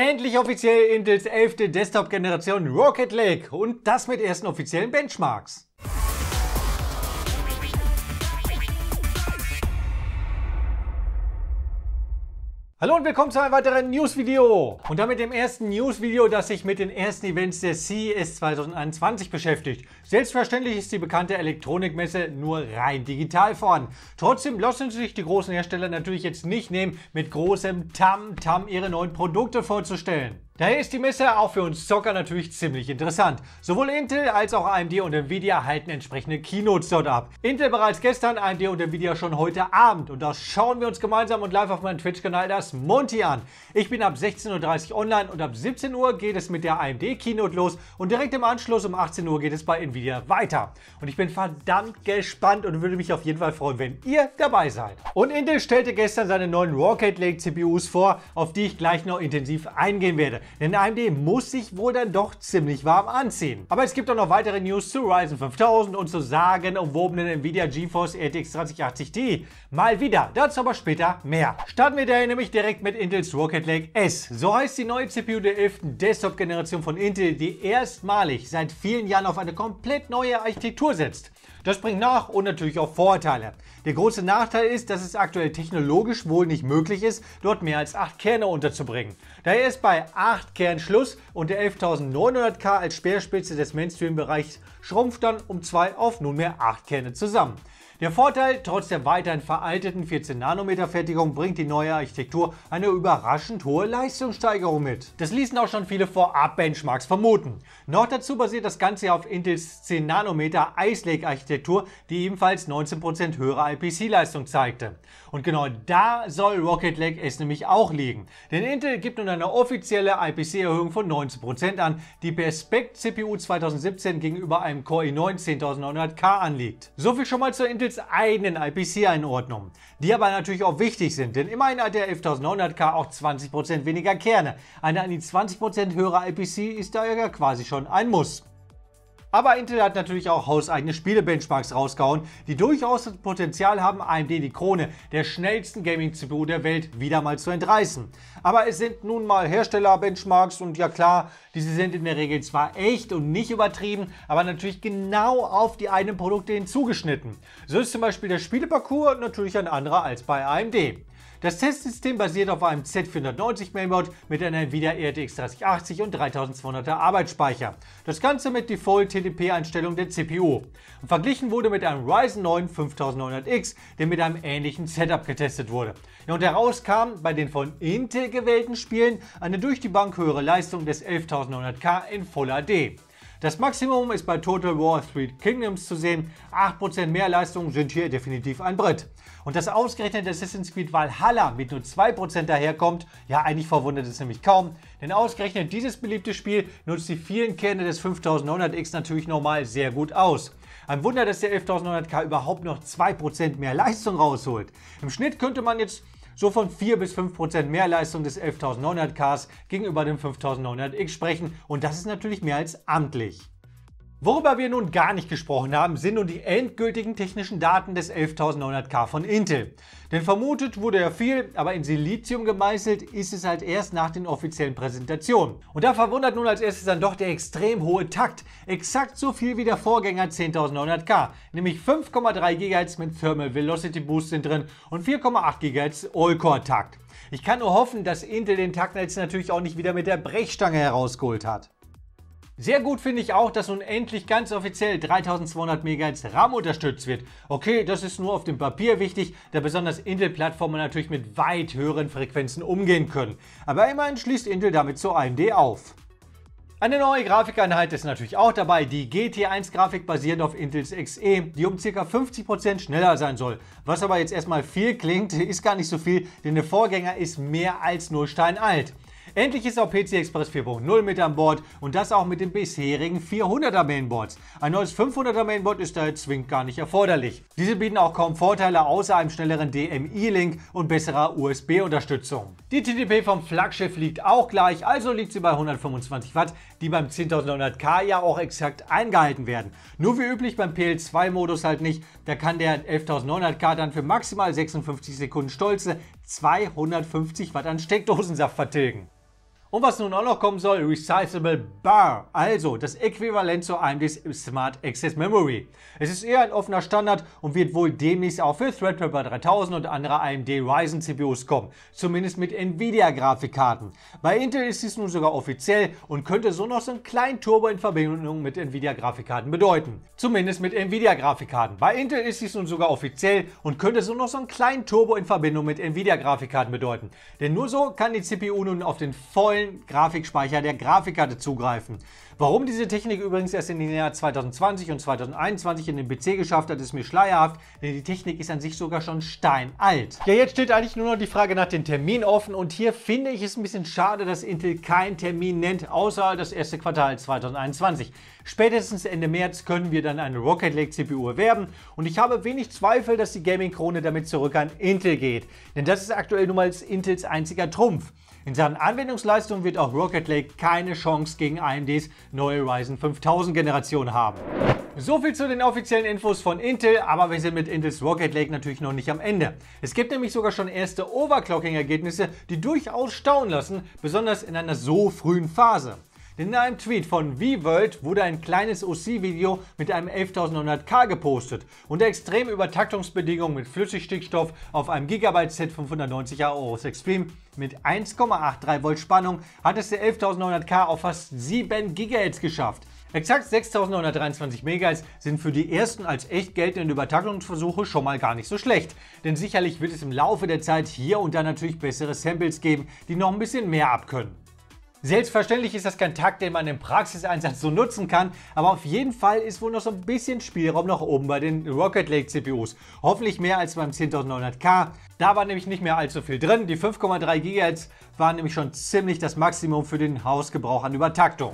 Endlich offiziell Intels 11. Desktop-Generation Rocket Lake und das mit ersten offiziellen Benchmarks. Hallo und willkommen zu einem weiteren News-Video. Und damit dem ersten News-Video, das sich mit den ersten Events der CES 2021 beschäftigt. Selbstverständlich ist die bekannte Elektronikmesse nur rein digital vorhanden. Trotzdem lassen sich die großen Hersteller natürlich jetzt nicht nehmen, mit großem Tam-Tam ihre neuen Produkte vorzustellen. Daher ist die Messe auch für uns Zocker natürlich ziemlich interessant. Sowohl Intel als auch AMD und Nvidia halten entsprechende Keynotes dort ab. Intel bereits gestern, AMD und Nvidia schon heute Abend. Und das schauen wir uns gemeinsam und live auf meinem Twitch-Kanal das Monty an. Ich bin ab 16.30 Uhr online und ab 17 Uhr geht es mit der AMD Keynote los und direkt im Anschluss um 18 Uhr geht es bei Nvidia wieder weiter. Und ich bin verdammt gespannt und würde mich auf jeden Fall freuen, wenn ihr dabei seid. Und Intel stellte gestern seine neuen Rocket Lake CPUs vor, auf die ich gleich noch intensiv eingehen werde. Denn AMD muss sich wohl dann doch ziemlich warm anziehen. Aber es gibt auch noch weitere News zu Ryzen 5000 und zu sagen umwobenen Nvidia GeForce RTX 3080 Ti. Mal wieder, dazu aber später mehr. Starten wir daher nämlich direkt mit Intels Rocket Lake S. So heißt die neue CPU der 11. Desktop-Generation von Intel, die erstmalig seit vielen Jahren auf eine komplette komplett neue Architektur setzt. Das bringt nach und natürlich auch Vorteile. Der große Nachteil ist, dass es aktuell technologisch wohl nicht möglich ist, dort mehr als acht Kerne unterzubringen. Daher ist bei 8 Kern Schluss und der 11.900K als Speerspitze des Mainstream-Bereichs schrumpft dann um 2 auf nunmehr 8 Kerne zusammen. Der Vorteil, trotz der weiterhin veralteten 14-Nanometer-Fertigung bringt die neue Architektur eine überraschend hohe Leistungssteigerung mit. Das ließen auch schon viele Vorab-Benchmarks vermuten. Noch dazu basiert das Ganze auf Intels 10-Nanometer Ice Lake-Architektur, die ebenfalls 19% höhere IPC-Leistung zeigte. Und genau da soll Rocket Lake es nämlich auch liegen. Denn Intel gibt nun ein eine offizielle IPC-Erhöhung von 19% an, die per Spec-CPU 2017 gegenüber einem Core i9 10900K anliegt. Soviel schon mal zu Intels eigenen ipc einordnung die aber natürlich auch wichtig sind, denn immerhin hat der 11900K auch 20% weniger Kerne. Eine an die 20% höhere IPC ist daher quasi schon ein Muss. Aber Intel hat natürlich auch hauseigene Spielebenchmarks rausgehauen, die durchaus das Potenzial haben, AMD die Krone der schnellsten Gaming-CPU der Welt wieder mal zu entreißen. Aber es sind nun mal Hersteller-Benchmarks und ja klar, diese sind in der Regel zwar echt und nicht übertrieben, aber natürlich genau auf die eigenen Produkte hinzugeschnitten. So ist zum Beispiel der Spieleparcours natürlich ein anderer als bei AMD. Das Testsystem basiert auf einem Z490 Mainboard mit einer Nvidia RTX 3080 und 3200er Arbeitsspeicher. Das Ganze mit Default TDP-Einstellung der CPU. Und verglichen wurde mit einem Ryzen 9 5900X, der mit einem ähnlichen Setup getestet wurde. Ja, und heraus kam bei den von Intel gewählten Spielen eine durch die Bank höhere Leistung des 11900K in Full HD. Das Maximum ist bei Total War 3 Kingdoms zu sehen. 8% mehr Leistung sind hier definitiv ein Brett. Und dass ausgerechnet Assassin's Creed Valhalla mit nur 2% daherkommt, ja eigentlich verwundert es nämlich kaum. Denn ausgerechnet dieses beliebte Spiel nutzt die vielen Kerne des 5900X natürlich nochmal sehr gut aus. Ein Wunder, dass der 11900K überhaupt noch 2% mehr Leistung rausholt. Im Schnitt könnte man jetzt so von 4 bis 5% mehr Leistung des 11900Ks gegenüber dem 5900X sprechen und das ist natürlich mehr als amtlich. Worüber wir nun gar nicht gesprochen haben, sind nun die endgültigen technischen Daten des 11900K von Intel. Denn vermutet wurde ja viel, aber in Silizium gemeißelt ist es halt erst nach den offiziellen Präsentationen. Und da verwundert nun als erstes dann doch der extrem hohe Takt. Exakt so viel wie der Vorgänger 10900K, nämlich 5,3 GHz mit Thermal Velocity Boost sind drin und 4,8 GHz All-Core-Takt. Ich kann nur hoffen, dass Intel den Takt jetzt natürlich auch nicht wieder mit der Brechstange herausgeholt hat. Sehr gut finde ich auch, dass nun endlich ganz offiziell 3200 MHz RAM unterstützt wird. Okay, das ist nur auf dem Papier wichtig, da besonders Intel-Plattformen natürlich mit weit höheren Frequenzen umgehen können. Aber immerhin schließt Intel damit zur AMD auf. Eine neue Grafikeinheit ist natürlich auch dabei, die GT1-Grafik basierend auf Intels XE, die um ca. 50% schneller sein soll. Was aber jetzt erstmal viel klingt, ist gar nicht so viel, denn der Vorgänger ist mehr als nur steinalt. alt. Endlich ist auch PC Express 4.0 mit an Bord und das auch mit den bisherigen 400er Mainboards. Ein neues 500er Mainboard ist daher zwingend gar nicht erforderlich. Diese bieten auch kaum Vorteile außer einem schnelleren DMI-Link und besserer USB-Unterstützung. Die TDP vom Flaggschiff liegt auch gleich, also liegt sie bei 125 Watt, die beim 10900K ja auch exakt eingehalten werden. Nur wie üblich beim PL2-Modus halt nicht, da kann der 11900K dann für maximal 56 Sekunden stolze 250 Watt an Steckdosensaft vertilgen. Und was nun auch noch kommen soll, Resizable Bar, also das Äquivalent zu AMDs Smart Access Memory. Es ist eher ein offener Standard und wird wohl demnächst auch für Threadripper 3000 und andere AMD Ryzen CPUs kommen, zumindest mit Nvidia Grafikkarten. Bei Intel ist dies nun sogar offiziell und könnte so noch so einen kleinen Turbo in Verbindung mit Nvidia Grafikkarten bedeuten. Zumindest mit Nvidia Grafikkarten. Bei Intel ist dies nun sogar offiziell und könnte so noch so einen kleinen Turbo in Verbindung mit Nvidia Grafikkarten bedeuten. Denn nur so kann die CPU nun auf den vollen vollen Grafikspeicher der Grafikkarte zugreifen. Warum diese Technik übrigens erst in den Jahren 2020 und 2021 in den PC geschafft hat, ist mir schleierhaft, denn die Technik ist an sich sogar schon steinalt. Ja, jetzt steht eigentlich nur noch die Frage nach dem Termin offen und hier finde ich es ein bisschen schade, dass Intel keinen Termin nennt, außer das erste Quartal 2021. Spätestens Ende März können wir dann eine Rocket Lake CPU erwerben und ich habe wenig Zweifel, dass die Gaming-Krone damit zurück an Intel geht, denn das ist aktuell nun mal Intels einziger Trumpf. In Sachen Anwendungsleistung wird auch Rocket Lake keine Chance gegen AMDs neue Ryzen 5000 Generation haben. So viel zu den offiziellen Infos von Intel, aber wir sind mit Intels Rocket Lake natürlich noch nicht am Ende. Es gibt nämlich sogar schon erste Overclocking-Ergebnisse, die durchaus staunen lassen, besonders in einer so frühen Phase. Denn in einem Tweet von VWorld wurde ein kleines OC-Video mit einem 11900K gepostet und extreme Übertaktungsbedingungen mit Flüssigstickstoff auf einem gigabyte Z 590 AOS Extreme mit 1,83 Volt Spannung hat es der 11900K auf fast 7 GHz geschafft. Exakt 6923 MHz sind für die ersten als echt geltenden Übertaktungsversuche schon mal gar nicht so schlecht. Denn sicherlich wird es im Laufe der Zeit hier und da natürlich bessere Samples geben, die noch ein bisschen mehr abkönnen. Selbstverständlich ist das kein Takt, den man im Praxiseinsatz so nutzen kann, aber auf jeden Fall ist wohl noch so ein bisschen Spielraum nach oben bei den Rocket Lake CPUs. Hoffentlich mehr als beim 10900K. Da war nämlich nicht mehr allzu viel drin. Die 5,3 GHz waren nämlich schon ziemlich das Maximum für den Hausgebrauch an Übertaktung.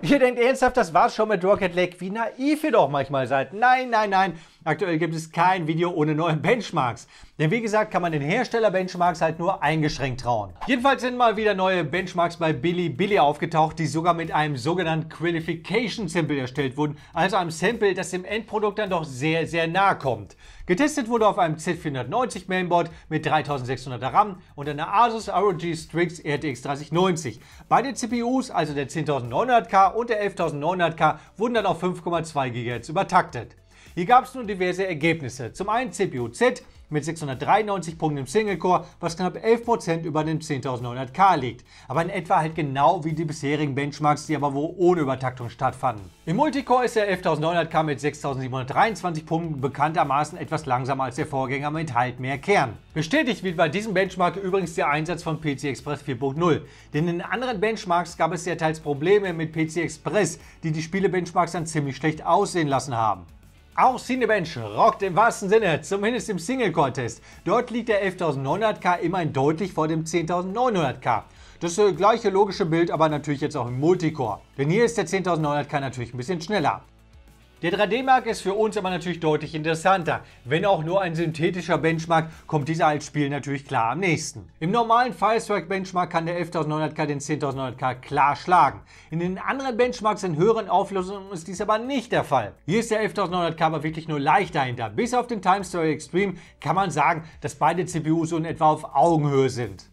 Ihr denkt ernsthaft, das war's schon mit Rocket Lake? Wie naiv ihr doch manchmal seid. Nein, nein, nein. Aktuell gibt es kein Video ohne neue Benchmarks. Denn wie gesagt, kann man den Hersteller-Benchmarks halt nur eingeschränkt trauen. Jedenfalls sind mal wieder neue Benchmarks bei Billy Billy aufgetaucht, die sogar mit einem sogenannten Qualification Sample erstellt wurden. Also einem Sample, das dem Endprodukt dann doch sehr, sehr nahe kommt. Getestet wurde auf einem Z490 Mainboard mit 3600 RAM und einer Asus ROG Strix RTX 3090. Beide CPUs, also der 10900K und der 11900K, wurden dann auf 5,2 GHz übertaktet. Hier gab es nun diverse Ergebnisse. Zum einen CPU-Z mit 693 Punkten im Single-Core, was knapp 11% über dem 10900K liegt. Aber in etwa halt genau wie die bisherigen Benchmarks, die aber wohl ohne Übertaktung stattfanden. Im Multicore ist der 11900K mit 6723 Punkten bekanntermaßen etwas langsamer als der Vorgänger mit halt mehr Kern. Bestätigt wird bei diesem Benchmark übrigens der Einsatz von PC Express 4.0, denn in anderen Benchmarks gab es ja teils Probleme mit PC Express, die die Spiele-Benchmarks dann ziemlich schlecht aussehen lassen haben. Auch Cinebench rockt im wahrsten Sinne, zumindest im single core test Dort liegt der 11.900k immerhin deutlich vor dem 10.900k. Das äh, gleiche logische Bild aber natürlich jetzt auch im Multicore. Denn hier ist der 10.900k natürlich ein bisschen schneller. Der 3D-Mark ist für uns aber natürlich deutlich interessanter. Wenn auch nur ein synthetischer Benchmark, kommt dieser als Spiel natürlich klar am nächsten. Im normalen Firestrike-Benchmark kann der 11.900K den 10.900K klar schlagen. In den anderen Benchmarks in höheren Auflösungen ist dies aber nicht der Fall. Hier ist der 11.900K aber wirklich nur leicht dahinter. Bis auf den Time Story Extreme kann man sagen, dass beide CPUs so in etwa auf Augenhöhe sind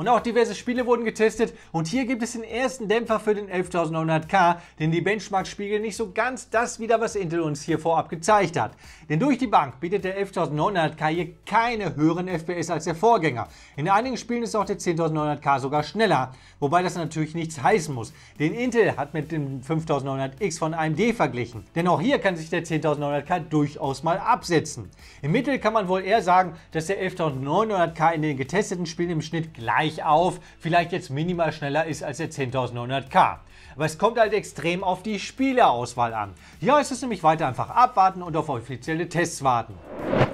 und auch diverse Spiele wurden getestet und hier gibt es den ersten Dämpfer für den 11900K, denn die Benchmarks spiegeln nicht so ganz das wieder, was Intel uns hier vorab gezeigt hat. Denn durch die Bank bietet der 11900K hier keine höheren FPS als der Vorgänger. In einigen Spielen ist auch der 10900K sogar schneller, wobei das natürlich nichts heißen muss, denn Intel hat mit dem 5900X von AMD verglichen. Denn auch hier kann sich der 10900K durchaus mal absetzen. Im Mittel kann man wohl eher sagen, dass der 11900K in den getesteten Spielen im Schnitt gleich gleich auf vielleicht jetzt minimal schneller ist als der 10900K. Aber es kommt halt extrem auf die Spielerauswahl an. Hier heißt es nämlich weiter einfach abwarten und auf offizielle Tests warten.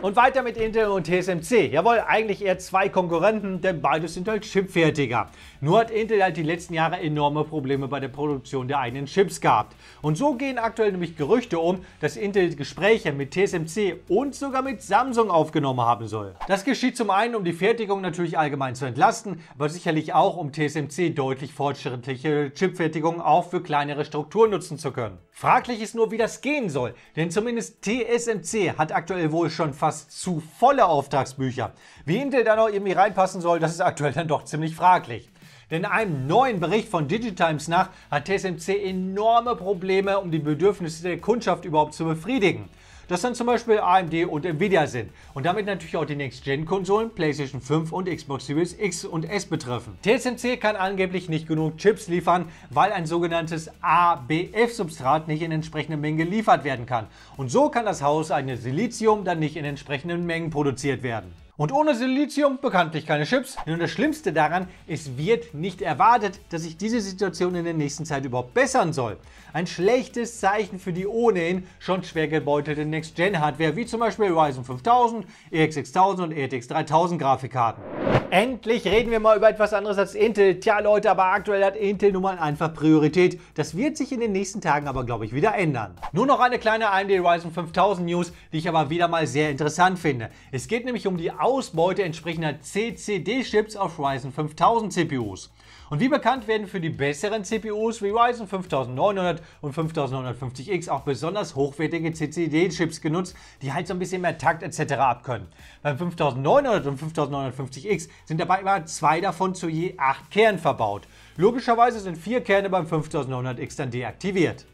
Und weiter mit Intel und TSMC. Jawohl, eigentlich eher zwei Konkurrenten, denn beides sind halt Chipfertiger. Nur hat Intel halt die letzten Jahre enorme Probleme bei der Produktion der eigenen Chips gehabt. Und so gehen aktuell nämlich Gerüchte um, dass Intel Gespräche mit TSMC und sogar mit Samsung aufgenommen haben soll. Das geschieht zum einen, um die Fertigung natürlich allgemein zu entlasten, aber sicherlich auch, um TSMC deutlich fortschrittliche Chipfertigung auch für kleinere Strukturen nutzen zu können. Fraglich ist nur, wie das gehen soll, denn zumindest TSMC hat aktuell wohl schon fast zu volle Auftragsbücher. Wie Intel da noch irgendwie reinpassen soll, das ist aktuell dann doch ziemlich fraglich. Denn einem neuen Bericht von Digitimes nach hat TSMC enorme Probleme, um die Bedürfnisse der Kundschaft überhaupt zu befriedigen das dann zum Beispiel AMD und Nvidia sind und damit natürlich auch die Next-Gen-Konsolen PlayStation 5 und Xbox Series X und S betreffen. TSMC kann angeblich nicht genug Chips liefern, weil ein sogenanntes ABF-Substrat nicht in entsprechenden Mengen geliefert werden kann. Und so kann das Haus eines Silizium dann nicht in entsprechenden Mengen produziert werden. Und ohne Silizium bekanntlich keine Chips. Nun das Schlimmste daran, es wird nicht erwartet, dass sich diese Situation in der nächsten Zeit überhaupt bessern soll. Ein schlechtes Zeichen für die ohnehin schon schwer gebeutelte Next-Gen-Hardware, wie zum Beispiel Ryzen 5000, EX 6000 und RTX e 3000 Grafikkarten. Endlich reden wir mal über etwas anderes als Intel. Tja Leute, aber aktuell hat Intel nun mal einfach Priorität. Das wird sich in den nächsten Tagen aber, glaube ich, wieder ändern. Nur noch eine kleine AMD Ryzen 5000 News, die ich aber wieder mal sehr interessant finde. Es geht nämlich um die Ausbeute entsprechender CCD-Chips auf Ryzen 5000 CPUs. Und wie bekannt werden für die besseren CPUs wie Ryzen 5900 und 5950X auch besonders hochwertige CCD-Chips genutzt, die halt so ein bisschen mehr Takt etc. abkönnen. Beim 5900 und 5950X sind dabei immer zwei davon zu je acht Kernen verbaut. Logischerweise sind vier Kerne beim 5900X dann deaktiviert.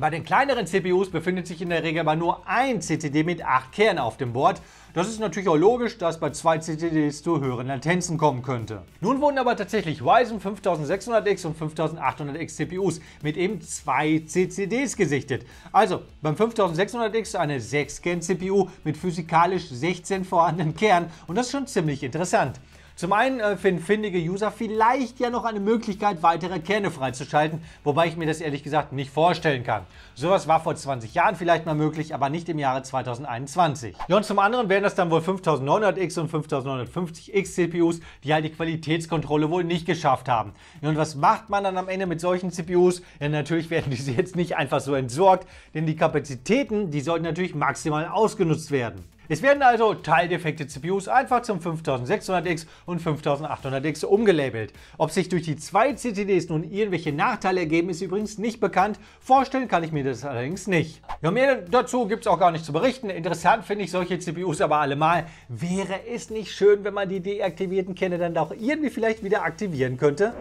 Bei den kleineren CPUs befindet sich in der Regel aber nur ein CCD mit 8 Kernen auf dem Board. Das ist natürlich auch logisch, dass bei zwei CCDs zu höheren Latenzen kommen könnte. Nun wurden aber tatsächlich Ryzen 5600X und 5800X CPUs mit eben zwei CCDs gesichtet. Also beim 5600X eine 6-Kern-CPU mit physikalisch 16 vorhandenen Kernen und das ist schon ziemlich interessant. Zum einen äh, finden findige User vielleicht ja noch eine Möglichkeit, weitere Kerne freizuschalten, wobei ich mir das ehrlich gesagt nicht vorstellen kann. Sowas war vor 20 Jahren vielleicht mal möglich, aber nicht im Jahre 2021. Ja, und zum anderen wären das dann wohl 5900X und 5950X CPUs, die halt die Qualitätskontrolle wohl nicht geschafft haben. Ja, und was macht man dann am Ende mit solchen CPUs? Ja, natürlich werden diese jetzt nicht einfach so entsorgt, denn die Kapazitäten, die sollten natürlich maximal ausgenutzt werden. Es werden also teildefekte CPUs einfach zum 5600X und 5800X umgelabelt. Ob sich durch die zwei CTDs nun irgendwelche Nachteile ergeben, ist übrigens nicht bekannt. Vorstellen kann ich mir das allerdings nicht. Ja, mehr dazu gibt es auch gar nicht zu berichten. Interessant finde ich solche CPUs aber allemal. Wäre es nicht schön, wenn man die deaktivierten Kerne dann doch irgendwie vielleicht wieder aktivieren könnte?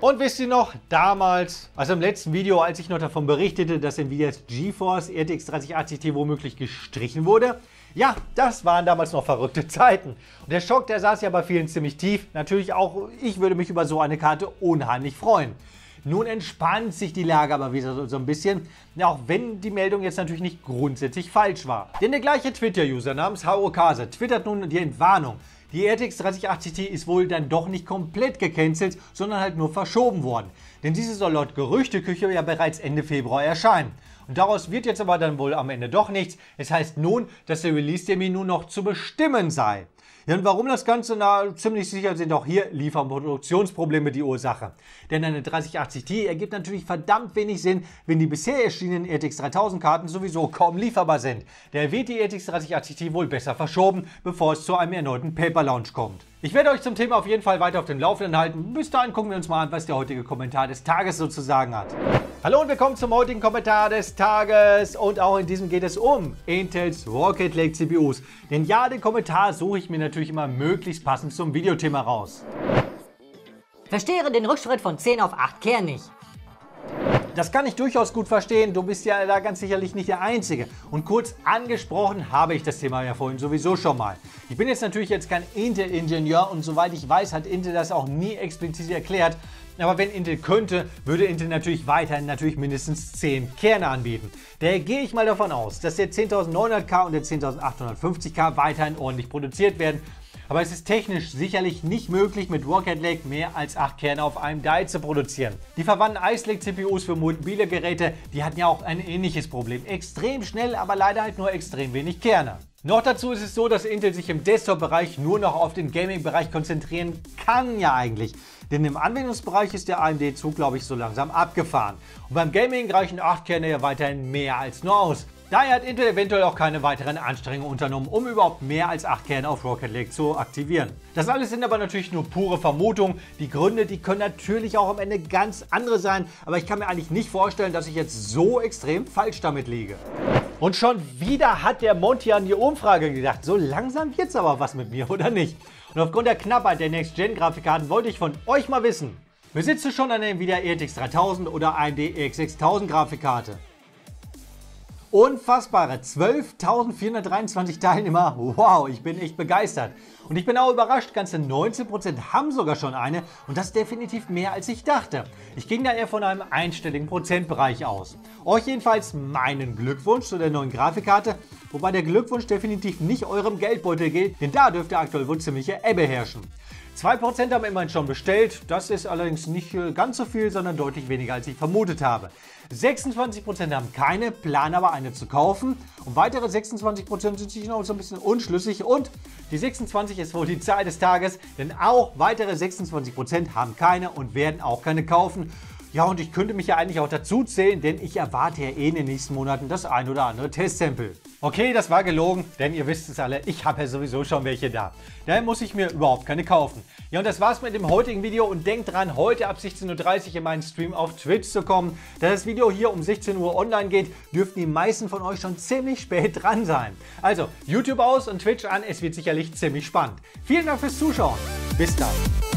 Und wisst ihr noch, damals, also im letzten Video, als ich noch davon berichtete, dass Nvidias GeForce RTX 3080 t womöglich gestrichen wurde, ja, das waren damals noch verrückte Zeiten. Und der Schock, der saß ja bei vielen ziemlich tief. Natürlich auch ich würde mich über so eine Karte unheimlich freuen. Nun entspannt sich die Lage aber wieder so, so ein bisschen, auch wenn die Meldung jetzt natürlich nicht grundsätzlich falsch war. Denn der gleiche Twitter-User namens Haokase twittert nun die Entwarnung. Die RTX 3080 Ti ist wohl dann doch nicht komplett gecancelt, sondern halt nur verschoben worden. Denn diese soll laut Gerüchteküche ja bereits Ende Februar erscheinen. Und daraus wird jetzt aber dann wohl am Ende doch nichts. Es heißt nun, dass der Release-Termin nun noch zu bestimmen sei. Ja, und warum das Ganze? Na, ziemlich sicher sind auch hier Liefer- und Produktionsprobleme die Ursache. Denn eine 3080 Ti ergibt natürlich verdammt wenig Sinn, wenn die bisher erschienenen RTX 3000 Karten sowieso kaum lieferbar sind. Der wird die RTX 3080 Ti wohl besser verschoben, bevor es zu einem erneuten Paper Launch kommt. Ich werde euch zum Thema auf jeden Fall weiter auf dem Laufenden halten. Bis dahin gucken wir uns mal an, was der heutige Kommentar des Tages sozusagen hat. Hallo und willkommen zum heutigen Kommentar des Tages. Und auch in diesem geht es um Intels Rocket Lake CPUs. Denn ja, den Kommentar suche ich mir natürlich immer möglichst passend zum Videothema raus. Verstehe den Rückschritt von 10 auf 8 Kern nicht das kann ich durchaus gut verstehen. Du bist ja da ganz sicherlich nicht der Einzige. Und kurz angesprochen habe ich das Thema ja vorhin sowieso schon mal. Ich bin jetzt natürlich jetzt kein Intel-Ingenieur und soweit ich weiß, hat Intel das auch nie explizit erklärt. Aber wenn Intel könnte, würde Intel natürlich weiterhin natürlich mindestens 10 Kerne anbieten. Daher gehe ich mal davon aus, dass der 10900K und der 10850K weiterhin ordentlich produziert werden, aber es ist technisch sicherlich nicht möglich, mit Rocket Lake mehr als 8 Kerne auf einem Die zu produzieren. Die verwandten Ice Lake CPUs für mobile Geräte, die hatten ja auch ein ähnliches Problem. Extrem schnell, aber leider halt nur extrem wenig Kerne. Noch dazu ist es so, dass Intel sich im Desktop-Bereich nur noch auf den Gaming-Bereich konzentrieren kann, ja eigentlich. Denn im Anwendungsbereich ist der AMD-Zug, glaube ich, so langsam abgefahren. Und beim Gaming reichen 8 Kerne ja weiterhin mehr als nur aus. Daher hat Intel eventuell auch keine weiteren Anstrengungen unternommen, um überhaupt mehr als 8 Kerne auf Rocket Lake zu aktivieren. Das alles sind aber natürlich nur pure Vermutungen. Die Gründe, die können natürlich auch am Ende ganz andere sein, aber ich kann mir eigentlich nicht vorstellen, dass ich jetzt so extrem falsch damit liege. Und schon wieder hat der Monty an die Umfrage gedacht. So langsam wird's aber was mit mir, oder nicht? Und aufgrund der Knappheit der Next-Gen-Grafikkarten wollte ich von euch mal wissen, besitzt du schon eine Nvidia RTX e 3000 oder AMD RX 6000 Grafikkarte? Unfassbare 12.423 Teilnehmer. Wow, ich bin echt begeistert. Und ich bin auch überrascht, ganze 19% haben sogar schon eine und das definitiv mehr als ich dachte. Ich ging da eher von einem einstelligen Prozentbereich aus. Euch jedenfalls meinen Glückwunsch zu der neuen Grafikkarte, wobei der Glückwunsch definitiv nicht eurem Geldbeutel gilt, denn da dürfte aktuell wohl ziemliche Ebbe herrschen. 2% haben immerhin schon bestellt, das ist allerdings nicht äh, ganz so viel, sondern deutlich weniger als ich vermutet habe. 26% haben keine, planen aber eine zu kaufen. Und weitere 26% sind sich noch so ein bisschen unschlüssig. Und die 26 ist wohl die Zahl des Tages, denn auch weitere 26% haben keine und werden auch keine kaufen. Ja, und ich könnte mich ja eigentlich auch dazu zählen, denn ich erwarte ja eh in den nächsten Monaten das ein oder andere Testsample. Okay, das war gelogen, denn ihr wisst es alle, ich habe ja sowieso schon welche da. Daher muss ich mir überhaupt keine kaufen. Ja, und das war's mit dem heutigen Video und denkt dran, heute ab 16.30 Uhr in meinen Stream auf Twitch zu kommen. Da das Video hier um 16 Uhr online geht, dürften die meisten von euch schon ziemlich spät dran sein. Also, YouTube aus und Twitch an, es wird sicherlich ziemlich spannend. Vielen Dank fürs Zuschauen. Bis dann.